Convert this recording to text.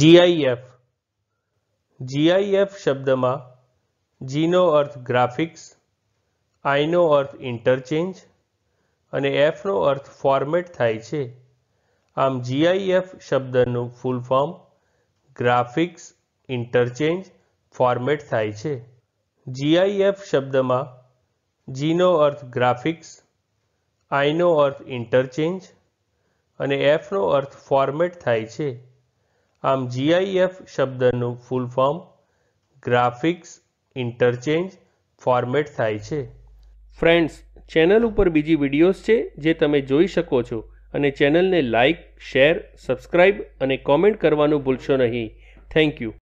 GIF GIF શબ્દમાં જીનો અર્થ graphics આઈનો અર્થ interchange અને એફનો અર્થ format થાય છે આમ જીઆઈએફ શબ્દનું full form graphics interchange format થાય છે જીઆઈએફ શબ્દમાં જીનો અર્થ ગ્રાફિક્સ આઈનો અર્થ ઇન્ટરચેન્જ અને એફનો અર્થ ફોર્મેટ થાય છે આમ જીઆઈએફ શબ્દનું full form graphics interchange format થાય છે ફ્રેન્ડ્સ ચેનલ ઉપર બીજી વિડીયોઝ છે જે તમે જોઈ શકો છો અને ચેનલને લાઇક શેર સબસ્ક્રાઇબ અને કોમેન્ટ કરવાનું ભૂલશો નહીં થેન્ક યુ